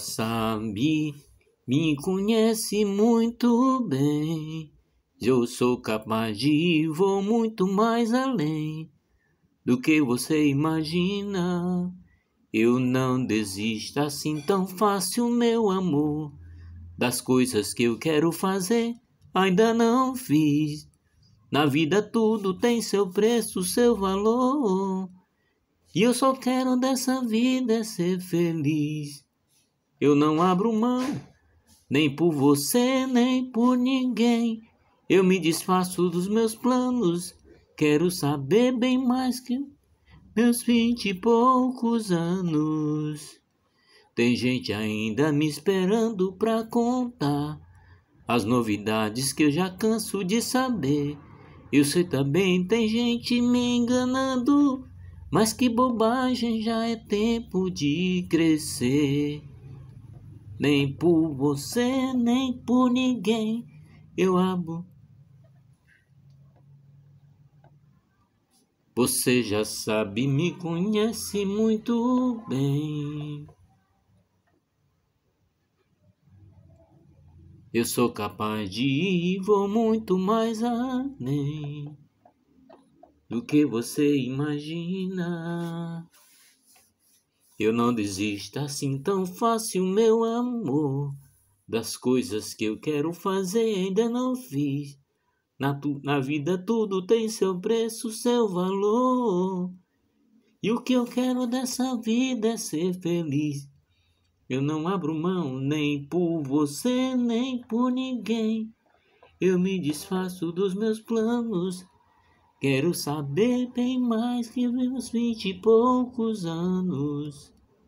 sabe, me conhece muito bem. Eu sou capaz de ir, vou muito mais além do que você imagina. Eu não desisto assim tão fácil, meu amor. Das coisas que eu quero fazer, ainda não fiz. Na vida tudo tem seu preço, seu valor. E eu só quero dessa vida ser feliz eu não abro mão, nem por você, nem por ninguém. Eu me desfaço dos meus planos, quero saber bem mais que meus vinte e poucos anos. Tem gente ainda me esperando pra contar as novidades que eu já canso de saber. Eu sei também, tem gente me enganando, mas que bobagem, já é tempo de crescer. Nem por você, nem por ninguém eu amo. Você já sabe, me conhece muito bem. Eu sou capaz de ir e vou muito mais além do que você imagina. Eu não desista assim tão fácil, meu amor. Das coisas que eu quero fazer ainda não fiz. Na, tu, na vida tudo tem seu preço, seu valor. E o que eu quero dessa vida é ser feliz. Eu não abro mão nem por você, nem por ninguém. Eu me desfaço dos meus planos Quero saber bem mais que meus vinte e poucos anos.